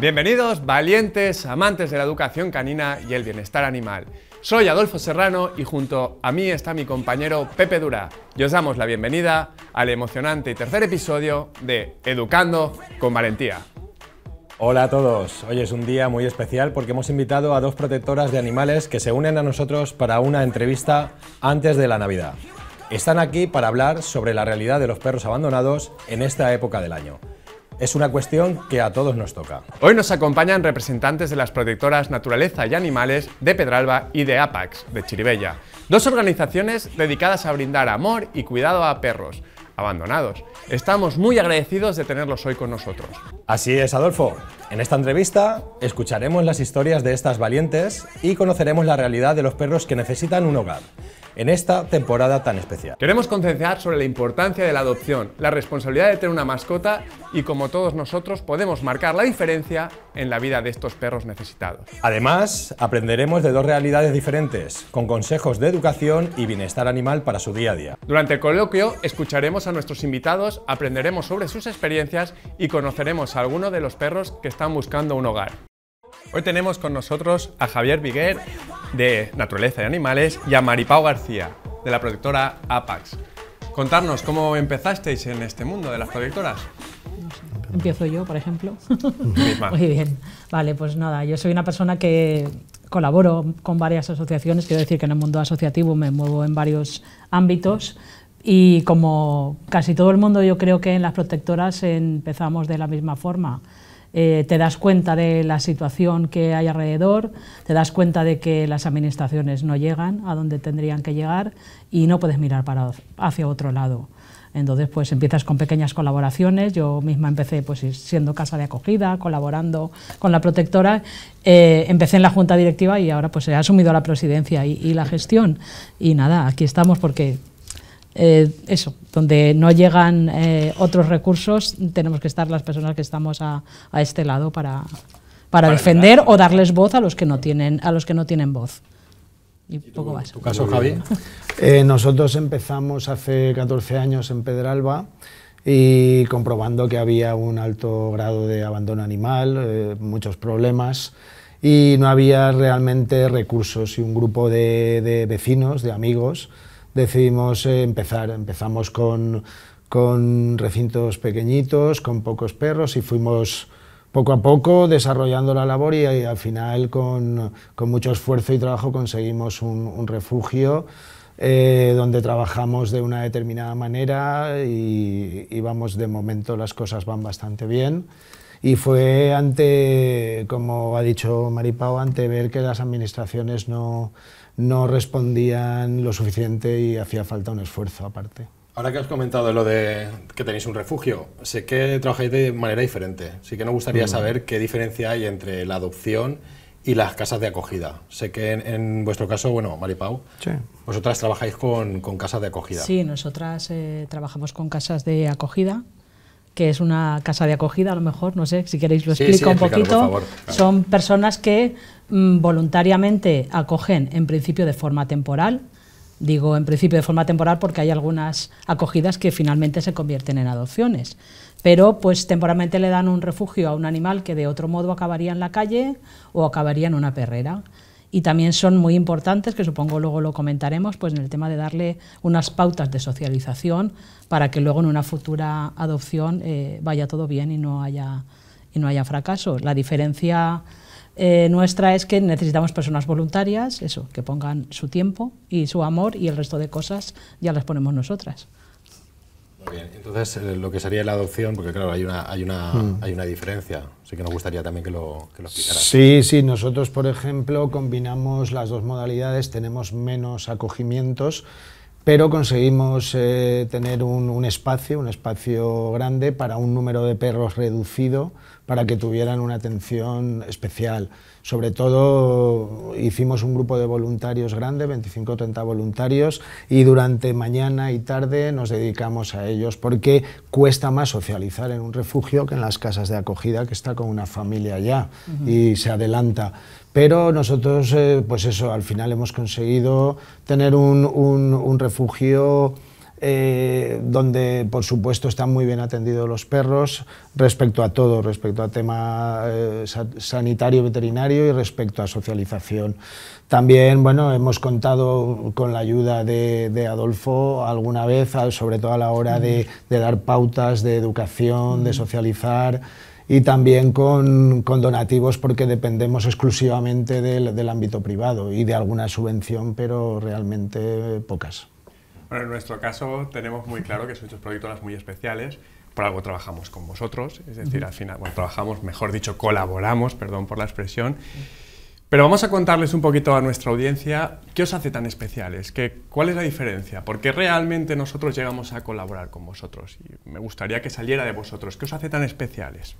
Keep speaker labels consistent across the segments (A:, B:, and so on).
A: Bienvenidos, valientes, amantes de la educación canina y el bienestar animal. Soy Adolfo Serrano y junto a mí está mi compañero Pepe Dura. Y os damos la bienvenida al emocionante y tercer episodio de Educando con Valentía.
B: Hola a todos. Hoy es un día muy especial porque hemos invitado a dos protectoras de animales que se unen a nosotros para una entrevista antes de la Navidad. Están aquí para hablar sobre la realidad de los perros abandonados en esta época del año. Es una cuestión que a todos nos toca.
A: Hoy nos acompañan representantes de las protectoras Naturaleza y Animales de Pedralba y de APAX, de Chiribella, dos organizaciones dedicadas a brindar amor y cuidado a perros, abandonados. Estamos muy
B: agradecidos de tenerlos hoy con nosotros. Así es, Adolfo. En esta entrevista escucharemos las historias de estas valientes y conoceremos la realidad de los perros que necesitan un hogar en esta
A: temporada tan especial. Queremos concienciar sobre la importancia de la adopción, la responsabilidad de tener una mascota y como todos nosotros podemos marcar la diferencia en la vida de estos perros necesitados.
B: Además, aprenderemos de dos realidades diferentes, con consejos de educación y bienestar
A: animal para su día a día. Durante el coloquio escucharemos a nuestros invitados, aprenderemos sobre sus experiencias y conoceremos a alguno de los perros que están buscando un hogar. Hoy tenemos con nosotros a Javier Viguer, de Naturaleza y Animales, y a maripao García, de la protectora Apax. Contarnos cómo empezasteis en este mundo de las protectoras.
C: Empiezo yo, por ejemplo. Muy bien. Vale, pues nada, yo soy una persona que colaboro con varias asociaciones, quiero decir que en el mundo asociativo me muevo en varios ámbitos y como casi todo el mundo yo creo que en las protectoras empezamos de la misma forma. Eh, te das cuenta de la situación que hay alrededor, te das cuenta de que las administraciones no llegan a donde tendrían que llegar y no puedes mirar para, hacia otro lado. Entonces, pues empiezas con pequeñas colaboraciones. Yo misma empecé pues, siendo casa de acogida, colaborando con la protectora. Eh, empecé en la junta directiva y ahora pues he asumido la presidencia y la gestión. Y nada, aquí estamos porque eh, eso, donde no llegan eh, otros recursos, tenemos que estar las personas que estamos a, este lado para, defender o darles voz a los que no tienen, a los que no tienen voz. Y, poco más. ¿Tu caso,
D: Javi? Eh, nosotros empezamos hace 14 años en Pedralba y comprobando que había un alto grado de abandono animal, muchos problemas y no había realmente recursos y un grupo de vecinos, de amigos, decidimos eh, empezar. Empezamos con, con recintos pequeñitos, con pocos perros y fuimos poco a poco desarrollando la labor y, al final con, con, mucho esfuerzo y trabajo conseguimos un, refugio eh, donde trabajamos de una determinada manera y, y, vamos, de momento las cosas van bastante bien. Y fue ante, como ha dicho Maripao, ante ver que las administraciones no, no respondían lo suficiente y hacía falta un esfuerzo aparte.
B: Ahora que has comentado lo de que tenéis un refugio, sé que trabajáis de manera diferente. Sí que nos gustaría mm. saber qué diferencia hay entre la adopción y las casas de acogida. Sé que en, vuestro caso, bueno, Maripau, vosotras trabajáis con, casas de acogida. Sí,
C: nosotras eh, trabajamos con casas de acogida que es una casa de acogida, a lo mejor, no sé, si queréis lo explico un poquito. Son personas que mm, voluntariamente acogen, en principio de forma temporal, digo en principio de forma temporal porque hay algunas acogidas que finalmente se convierten en adopciones, pero pues temporalmente le dan un refugio a un animal que de otro modo acabaría en la calle o acabaría en una perrera y también son muy importantes, que supongo luego lo comentaremos, pues en el tema de darle unas pautas de socialización para que luego en una futura adopción eh, vaya todo bien y no haya, y no haya La diferencia eh, nuestra es que necesitamos personas voluntarias, eso, que pongan su tiempo y su amor y el resto de cosas ya las ponemos nosotras
B: bien, entonces eh, lo que sería la adopción, porque claro, hay una, hay una, mm. hay una diferencia, así que nos gustaría también que lo, que explicaras.
D: Sí, sí, nosotros por ejemplo combinamos las dos modalidades, tenemos menos acogimientos, pero conseguimos eh, tener un espacio, un espacio grande para un número de perros reducido, para que tuvieran una atención especial. Sobre todo hicimos un grupo de voluntarios grande, 25 o 30 voluntarios, y durante mañana y tarde nos dedicamos a ellos, porque cuesta más socializar en un refugio que en las casas de acogida, que está con una familia ya y se adelanta. Pero nosotros, eh, pues eso, al final hemos conseguido tener un, un refugio eh, donde por supuesto están muy bien atendidos los perros respecto a todo, respecto a tema eh, sanitario, veterinario y respecto a socialización. También bueno, hemos contado con la ayuda de, Adolfo alguna vez, sobre todo a la hora de, dar pautas de educación, de socializar y también con, donativos porque dependemos exclusivamente del ámbito privado y de alguna subvención, pero realmente pocas.
A: Bueno, en nuestro caso tenemos muy claro que son hechos proyectos muy especiales, por algo trabajamos con vosotros, es decir, al final, bueno, trabajamos, mejor dicho, colaboramos, perdón por la expresión. Pero vamos a contarles un poquito a nuestra audiencia qué os hace tan especiales, cuál es la diferencia, porque realmente nosotros llegamos a colaborar con vosotros. Y me gustaría que saliera de vosotros,
D: ¿qué os hace tan especiales?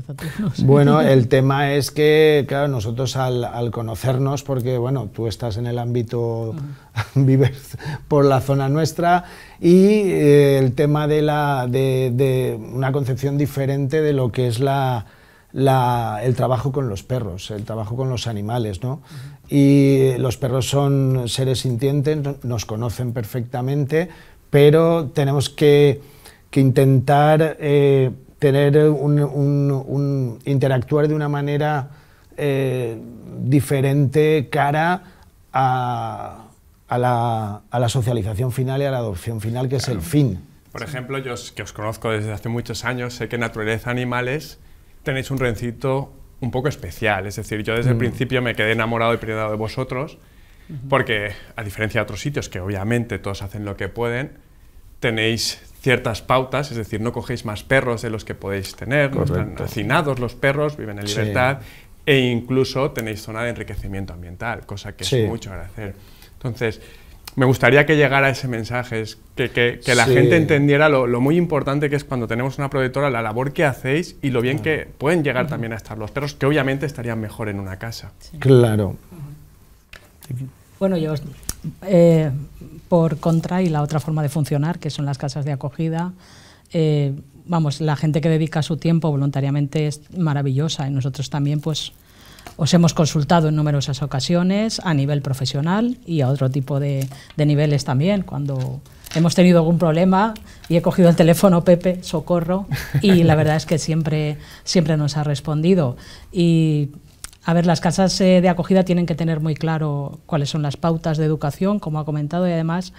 D: Bueno, el tema es que, claro, nosotros al, conocernos, porque, bueno, tú estás en el ámbito, vives por la zona nuestra, y eh, el tema de, la, de, una concepción diferente de lo que es la, el trabajo con los perros, el trabajo con los animales, ¿no? Y eh, los perros son seres sintientes, nos conocen perfectamente, pero tenemos que, intentar eh, tener un, interactuar de una manera eh, diferente cara a, la, socialización final y a la adopción final, que es el fin.
A: Por ejemplo, yo que os conozco desde hace muchos años, sé que Naturaleza Animales tenéis un rencito un poco especial. Es decir, yo desde el mm. principio me quedé enamorado y privado de vosotros, porque a diferencia de otros sitios, que obviamente todos hacen lo que pueden, tenéis ciertas pautas, es decir, no cogéis más perros de los que podéis tener, no están hacinados los perros, viven en libertad e incluso tenéis zona de enriquecimiento ambiental, cosa que es mucho agradecer. Entonces, me gustaría que llegara ese mensaje, es que, la gente entendiera lo, muy importante que es cuando tenemos una protectora la labor que hacéis y lo bien que pueden llegar también a estar los perros, que obviamente estarían mejor en una casa.
D: Claro.
C: Bueno, yo eh, por contra, y la otra forma de funcionar, que son las casas de acogida, eh, vamos, la gente que dedica su tiempo voluntariamente es maravillosa y nosotros también pues os hemos consultado en numerosas ocasiones a nivel profesional y a otro tipo de, niveles también, cuando hemos tenido algún problema y he cogido el teléfono Pepe, socorro, y la verdad es que siempre, siempre nos ha respondido. Y a ver, las casas eh, de acogida tienen que tener muy claro cuáles son las pautas de educación, como ha comentado, y además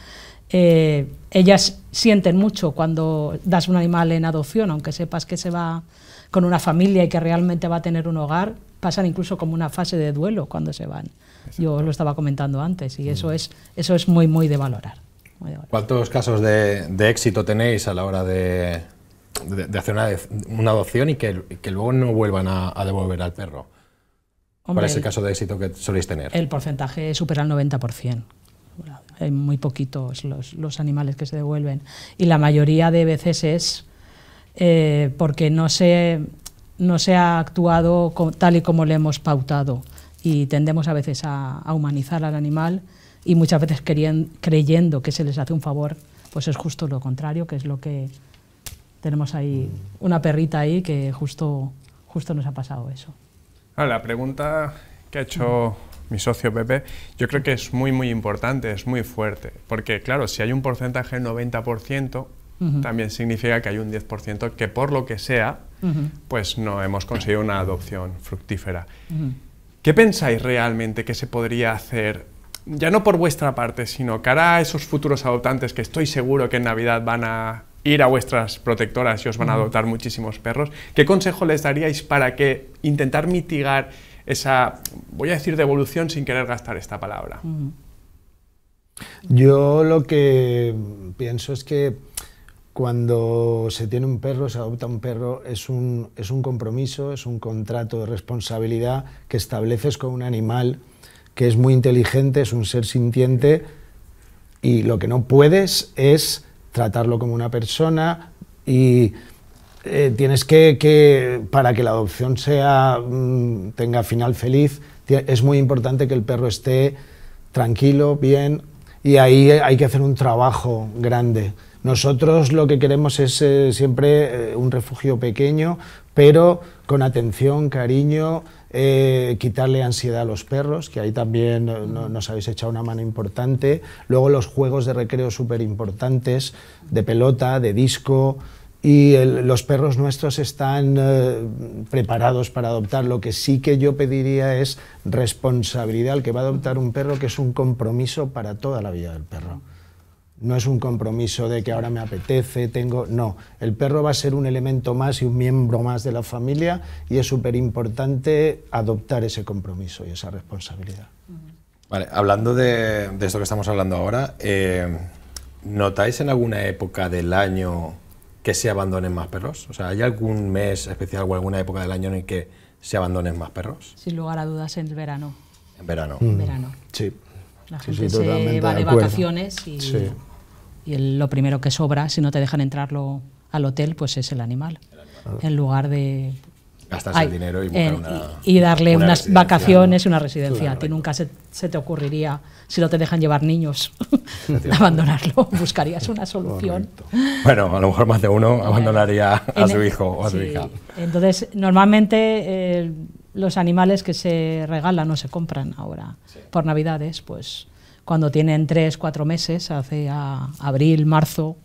C: eh, ellas sienten mucho cuando das un animal en adopción, aunque sepas que se va con una familia y que realmente va a tener un hogar, pasan incluso como una fase de duelo cuando se van. Yo lo estaba comentando antes y eso mm. es, eso es muy, muy de valorar.
B: ¿Cuántos casos de, éxito tenéis a la hora de, hacer una, adopción y que, luego no vuelvan a devolver al perro?
C: Para ¿Cuál es el caso de éxito que soléis tener? El porcentaje supera el 90%. Hay muy poquitos los, animales que se devuelven. Y la mayoría de veces es eh, porque no se, no se ha actuado tal y como le hemos pautado. Y tendemos a veces a, a humanizar al animal y muchas veces creyendo que se les hace un favor, pues es justo lo contrario, que es lo que tenemos ahí, mm. una perrita ahí que justo, justo nos ha pasado eso.
A: Ah, la pregunta que ha hecho mm. mi socio Pepe, yo creo que es muy, muy importante, es muy fuerte. Porque, claro, si hay un porcentaje del 90%, también significa que hay un 10% que, por lo que sea, pues no hemos conseguido una adopción fructífera. ¿Qué pensáis realmente que se podría hacer? Ya no por vuestra parte, sino cara a esos futuros adoptantes que estoy seguro que en Navidad van a ir a vuestras protectoras y os van a adoptar muchísimos perros. ¿Qué consejo les daríais para que intentar mitigar esa, voy a decir devolución sin querer gastar esta palabra?
D: Yo lo que pienso es que cuando se tiene un perro, se adopta un perro, es un, es un compromiso, es un contrato de responsabilidad que estableces con un animal que es muy inteligente, es un ser sintiente y lo que no puedes es tratarlo como una persona y eh, tienes que, que, para que la adopción sea, mm, tenga final feliz, es muy importante que el perro esté tranquilo, bien, y ahí hay que hacer un trabajo grande. Nosotros lo que queremos es eh, siempre eh, un refugio pequeño, pero con atención, cariño, eh, quitarle ansiedad a los perros, que ahí también eh, nos habéis echado una mano importante. Luego los juegos de recreo súper importantes, de pelota, de disco. Y los perros nuestros están eh, preparados para adoptar. Lo que sí que yo pediría es responsabilidad al que va a adoptar un perro, que es un compromiso para toda la vida del perro. No es un compromiso de que ahora me apetece, tengo. No, el perro va a ser un elemento más y un miembro más de la familia y es súper importante adoptar ese compromiso y esa responsabilidad.
B: Vale, hablando de, esto que estamos hablando ahora, eh, ¿notáis en alguna época del año que se abandonen más perros? O sea, ¿hay algún mes especial o alguna época del año en que se abandonen más perros?
C: Sin lugar a dudas, en verano.
B: En verano. En verano. Mm, sí. La gente se va de, vacaciones y
C: y lo primero que sobra, si no te dejan entrarlo al hotel, pues es el animal. Ah. En lugar de gastarse el dinero y, buscar una, y darle unas vacaciones y una residencia. A ti nunca se, te ocurriría, si no te dejan llevar niños, abandonarlo. Buscarías una solución.
B: Bueno, a lo mejor más de uno abandonaría a su hijo o a su hija.
C: Entonces, normalmente eh, los animales que se regalan o se compran ahora por Navidades, pues cuando tienen tres, cuatro meses, hace abril, marzo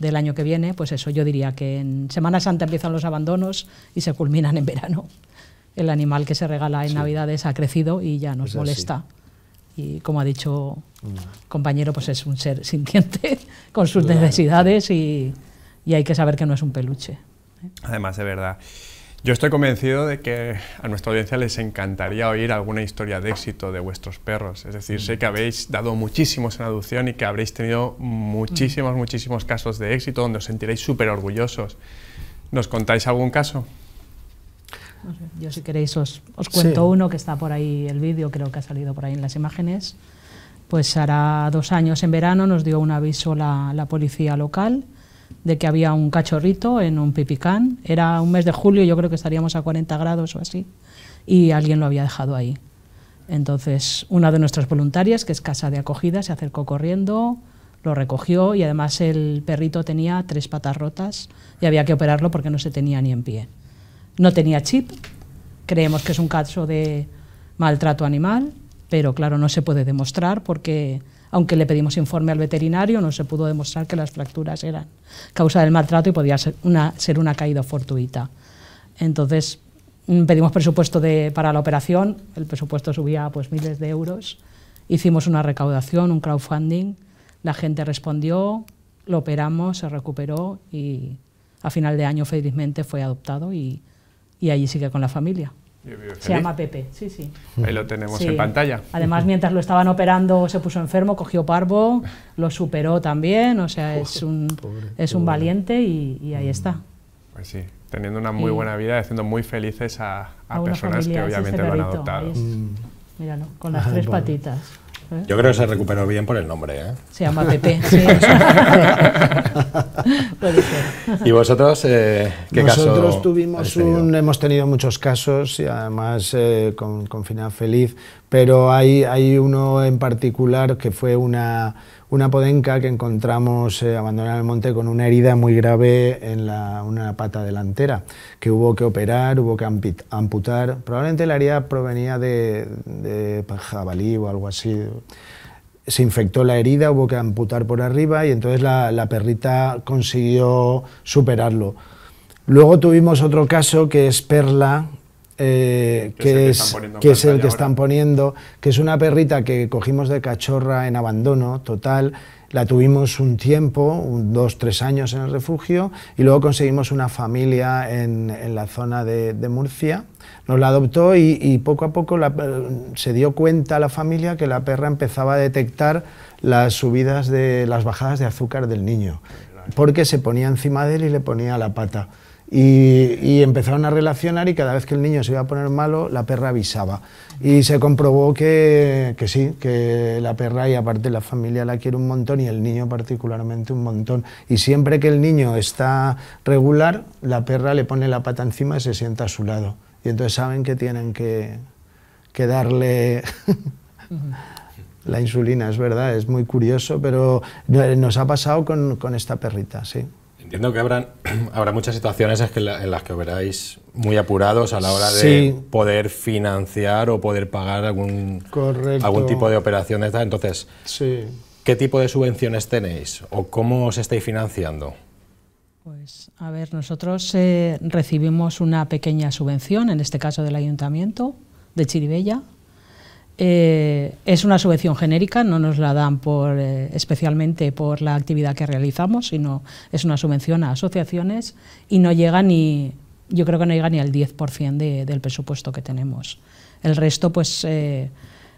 C: del año que viene, pues eso yo diría que en Semana Santa empiezan los abandonos y se culminan en verano. El animal que se regala en Navidades ha crecido y ya nos pues molesta. Y como ha dicho mm. compañero, pues es un ser sintiente con sus necesidades y, y hay que saber que no es un peluche.
A: Además, de verdad. Yo estoy convencido de que a nuestra audiencia les encantaría oír alguna historia de éxito de vuestros perros. Es decir, sé que habéis dado muchísimos en aducción y que habréis tenido muchísimos, muchísimos casos de éxito donde os sentiréis súper orgullosos. ¿Nos contáis algún caso?
C: yo si queréis os, os cuento uno que está por ahí, el vídeo creo que ha salido por ahí en las imágenes. Pues hará dos años en verano nos dio un aviso la, la policía local de que había un cachorrito en un pipicán. Era un mes de julio, yo creo que estaríamos a 40 grados o así, y alguien lo había dejado ahí. Entonces, una de nuestras voluntarias, que es casa de acogida, se acercó corriendo, lo recogió y además el perrito tenía tres patas rotas y había que operarlo porque no se tenía ni en pie. No tenía chip, creemos que es un caso de maltrato animal, pero claro, no se puede demostrar porque aunque le pedimos informe al veterinario, no se pudo demostrar que las fracturas eran causa del maltrato y podía ser una, ser una caída fortuita. Entonces, mm, pedimos presupuesto para la operación, el presupuesto subía pues, miles de euros, hicimos una recaudación, un crowdfunding, la gente respondió, lo operamos, se recuperó y a final de año felizmente fue adoptado y allí sigue con la familia. Se llama Pepe, sí, sí.
A: Ahí lo tenemos en pantalla. Además,
C: mientras lo estaban operando, se puso enfermo, cogió parvo, lo superó también, o sea, es un, es un valiente y, ahí está.
A: Pues sí, teniendo una muy buena vida haciendo muy felices a, personas que obviamente lo han adoptado. Mm.
C: con las tres patitas. ¿Eh? Yo
A: creo que se recuperó bien por el nombre.
C: ¿eh? Se llama Pepe. ¿Y
D: vosotros
B: eh, qué Nosotros
D: tuvimos un, hemos tenido muchos casos y además eh, con, con final feliz pero hay, hay uno en particular que fue una, una podenca que encontramos eh, abandonada en el monte con una herida muy grave en una pata delantera, que hubo que operar, hubo que amputar. Probablemente la herida provenía de, jabalí o algo así se infectó la herida, hubo que amputar por arriba y entonces la, la, perrita consiguió superarlo. Luego tuvimos otro caso que es Perla, eh, que, es, el que están poniendo, que es una perrita que cogimos de cachorra en abandono total. La tuvimos un tiempo, dos, tres años en el refugio, y luego conseguimos una familia en, la zona de, Murcia. Nos la adoptó y, poco a poco se dio cuenta la familia que la perra empezaba a detectar las subidas de las bajadas de azúcar del niño, porque se ponía encima de él y le ponía la pata. Y, empezaron a relacionar y cada vez que el niño se iba a poner malo, la perra avisaba. Y se comprobó que, que, sí, que la perra y aparte la familia la quiere un montón y el niño particularmente un montón. Y siempre que el niño está regular, la perra le pone la pata encima y se sienta a su lado. Y entonces saben que tienen que, que darle... la insulina, es verdad, es muy curioso, pero nos ha pasado con, con esta perrita, sí.
B: Entiendo que habrán, habrá muchas situaciones en las que veráis muy apurados a la hora de poder financiar o poder pagar algún, algún tipo de operación. Entonces, ¿qué tipo de subvenciones tenéis o cómo os estáis financiando?
C: Pues a ver, nosotros eh, recibimos una pequeña subvención, en este caso del ayuntamiento de Chiribella, eh, es una subvención genérica, no nos la dan por, eh, especialmente por la actividad que realizamos, sino es una subvención a asociaciones y no llega ni, yo creo que no llega ni al 10% del presupuesto que tenemos. El resto, pues, eh,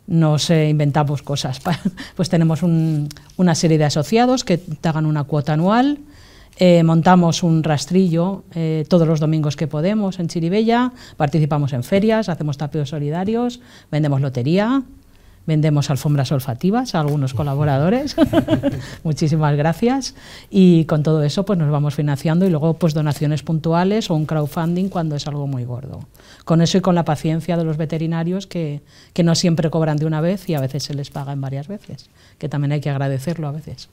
C: nos inventamos cosas. pues tenemos una serie de asociados que te hagan una cuota anual, eh, montamos un rastrillo eh, todos los domingos que podemos en Chiribella, participamos en ferias, hacemos tapios solidarios, vendemos lotería, vendemos alfombras olfativas a algunos colaboradores. Muchísimas gracias. Y con todo eso pues nos vamos financiando y luego pues donaciones puntuales o un crowdfunding cuando es algo muy gordo. Con eso y con la paciencia de los veterinarios que, que no siempre cobran de una vez y a veces se les paga en varias veces, que también hay que agradecerlo a veces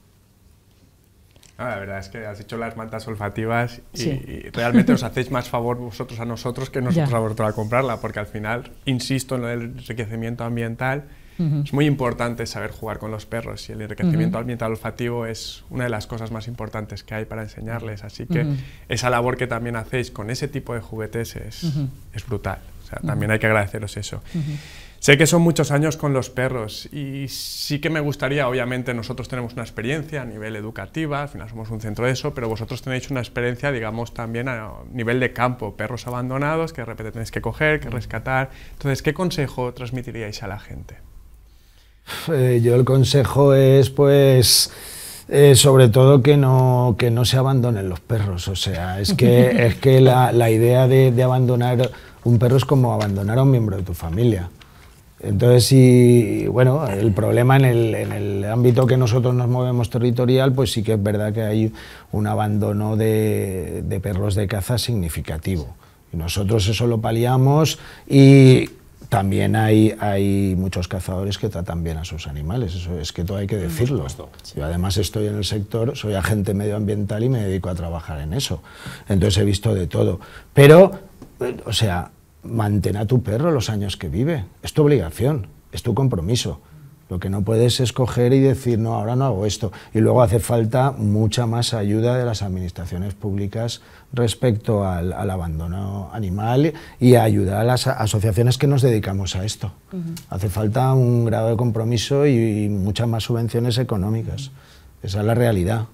A: la verdad es que has hecho las mantas olfativas y, realmente os hacéis más favor vosotros a nosotros que nosotros a vosotros a comprarla, porque al final, insisto en lo del enriquecimiento ambiental, es muy importante saber jugar con los perros y el enriquecimiento ambiental olfativo es una de las cosas más importantes que hay para enseñarles. Así que esa labor que también hacéis con ese tipo de juguetes es, es brutal. también hay que agradeceros eso. Sé que son muchos años con los perros y sí que me gustaría, obviamente nosotros tenemos una experiencia a nivel educativa, al final somos un centro de eso, pero vosotros tenéis una experiencia, digamos, también a nivel de campo, perros abandonados que de repente tenéis que coger, que mm. rescatar. Entonces, ¿qué consejo transmitiríais a la gente?
D: Eh, yo el consejo es, pues, eh, sobre todo que no, que no se abandonen los perros. O sea, es que, es que la, idea de abandonar un perro es como abandonar a un miembro de tu familia. Entonces, sí, bueno, el problema en el, en el, ámbito que nosotros nos movemos territorial, pues sí que es verdad que hay un abandono de, perros de caza significativo. nosotros eso lo paliamos y también hay, hay muchos cazadores que tratan bien a sus animales, eso es que todo hay que decirlo. Yo además estoy en el sector, soy agente medioambiental y me dedico a trabajar en eso, entonces he visto de todo. Pero, o sea, mantén a tu perro los años que vive. Es tu obligación, es tu compromiso. Lo que no puedes es coger y decir, no, ahora no hago esto. Y luego hace falta mucha más ayuda de las administraciones públicas respecto al, abandono animal y a ayudar a las asociaciones que nos dedicamos a esto. Hace falta un grado de compromiso y, muchas más subvenciones económicas. Esa es la realidad.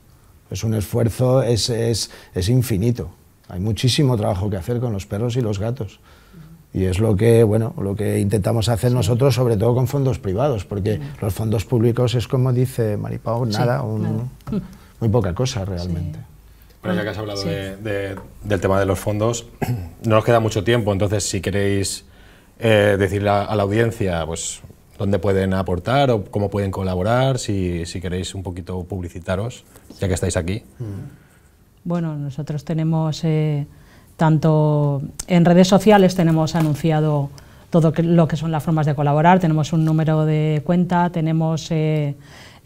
D: Es un esfuerzo, es infinito. Hay muchísimo trabajo que hacer con los perros y los gatos. Y es lo que, bueno, lo que intentamos hacer nosotros, sobre todo con fondos privados, porque los fondos públicos es como dice Maripau, nada, muy poca cosa realmente.
B: Bueno, ya que has hablado de, del tema de los fondos, no nos queda mucho tiempo, entonces si queréis eh, decirle a, la audiencia pues, dónde pueden aportar o cómo pueden colaborar, si, queréis un poquito publicitaros, ya que estáis aquí.
C: Bueno, nosotros tenemos eh, tanto en redes sociales tenemos anunciado todo lo que son las formas de colaborar, tenemos un número de cuenta, tenemos eh,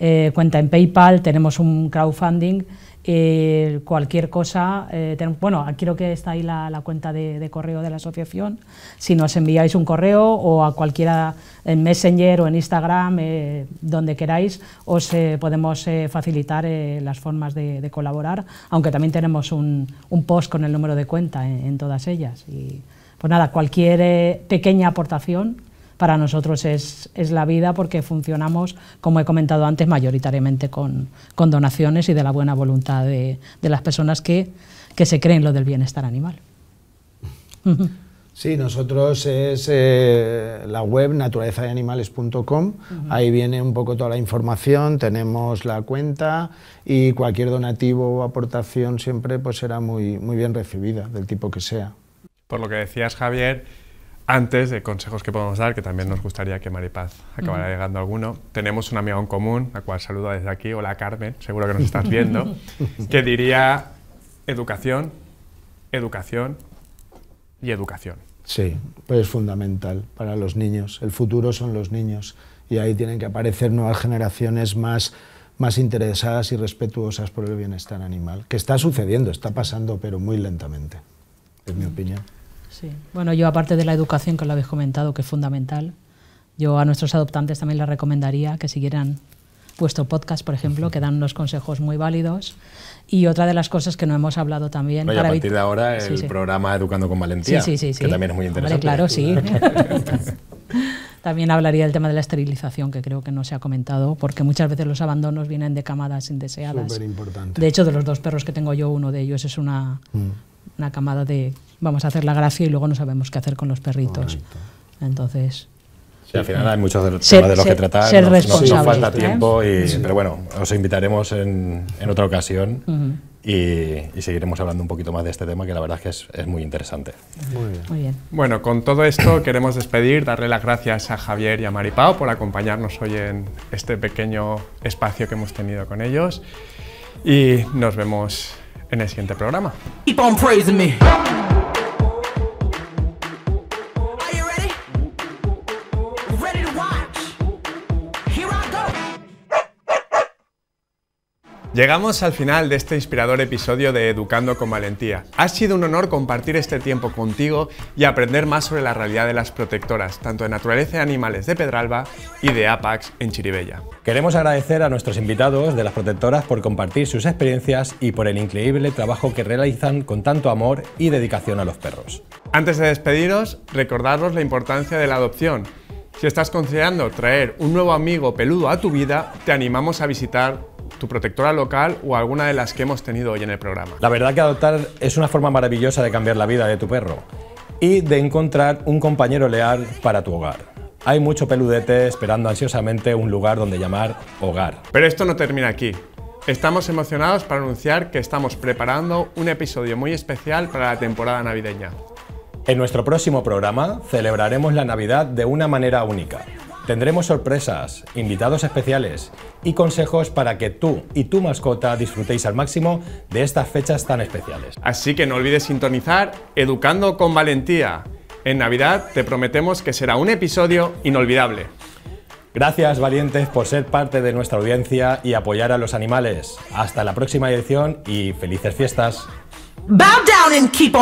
C: eh, cuenta en PayPal, tenemos un crowdfunding. Eh, cualquier cosa, eh, bueno, creo que está ahí la, cuenta de, correo de la asociación, si nos enviáis un correo o a cualquiera en Messenger o en Instagram, eh, donde queráis, os podemos facilitar las formas de, colaborar, aunque también tenemos un, post con el número de cuenta en, en todas ellas. Y, pues nada, cualquier pequeña aportación para nosotros es, es la vida porque funcionamos, como he comentado antes, mayoritariamente con, donaciones y de la buena voluntad de, las personas que, se creen lo del bienestar animal.
D: Sí, nosotros es eh, la web naturalezadeanimales.com, ahí viene un poco toda la información, tenemos la cuenta y cualquier donativo o aportación siempre pues será muy, muy bien recibida, del tipo que sea.
A: Por lo que decías, Javier, antes de consejos que podemos dar, que también nos gustaría que Maripaz acabara llegando alguno, tenemos un amigo en común, a cual saluda desde aquí, hola Carmen, seguro que nos estás viendo, que diría educación, educación y educación.
D: Sí, pues es fundamental para los niños. El futuro son los niños y ahí tienen que aparecer nuevas generaciones más más interesadas y respetuosas por el bienestar animal, que está sucediendo, está pasando, pero muy lentamente, en mi opinión
C: bueno, yo aparte de la educación que lo habéis comentado, que es fundamental, yo a nuestros adoptantes también les recomendaría que siguieran vuestro podcast, por ejemplo, que dan unos consejos muy válidos. Y otra de las cosas que no hemos hablado también. Bueno, a partir de ahora el programa Educando con Valentía, que también es muy interesante. claro, sí. también hablaría del tema de la esterilización, que creo que no se ha comentado, porque muchas veces los abandonos vienen de camadas indeseadas. Súper importante. De hecho, de los dos perros que tengo yo, uno de ellos es una mm. camada de vamos a hacer la gracia y luego no sabemos qué hacer con los perritos. Entonces... Sí, al
B: final hay muchos temas de los que tratar, ser nos, falta ¿eh? tiempo, y, pero bueno, os invitaremos en, otra ocasión y, seguiremos hablando un poquito más de este tema que la verdad es que es, muy interesante.
A: Muy bien. Bueno, con todo esto queremos despedir, darle las gracias a Javier y a Maripao por acompañarnos hoy en este pequeño espacio que hemos tenido con ellos y nos vemos en el siguiente programa. Llegamos al final de este inspirador episodio de Educando con Valentía. Ha sido un honor compartir este tiempo contigo y aprender más sobre la realidad de las protectoras, tanto de Naturaleza y Animales de Pedralba y de Apax en Chiribella.
B: Queremos agradecer a nuestros invitados de las protectoras por compartir sus experiencias y por el increíble trabajo que realizan con tanto amor
A: y dedicación a los perros. Antes de despediros, recordaros la importancia de la adopción. Si estás considerando traer un nuevo amigo peludo a tu vida, te animamos a visitar tu protectora local o alguna de las que hemos tenido hoy en el programa.
B: La verdad que adoptar es una forma maravillosa de cambiar la vida de tu perro y de encontrar un compañero leal para tu hogar.
A: Hay mucho peludete esperando ansiosamente un lugar donde llamar hogar. Pero esto no termina aquí. Estamos emocionados para anunciar que estamos preparando un episodio muy especial para la temporada navideña.
B: En nuestro próximo programa celebraremos la Navidad de una manera única, Tendremos sorpresas, invitados especiales y consejos para que tú y tu mascota disfrutéis al máximo de estas fechas tan especiales.
A: Así que no olvides sintonizar Educando con Valentía. En Navidad te prometemos que será un episodio inolvidable.
B: Gracias valientes por ser parte de nuestra audiencia y apoyar a los animales. Hasta la próxima edición y felices fiestas.
C: keep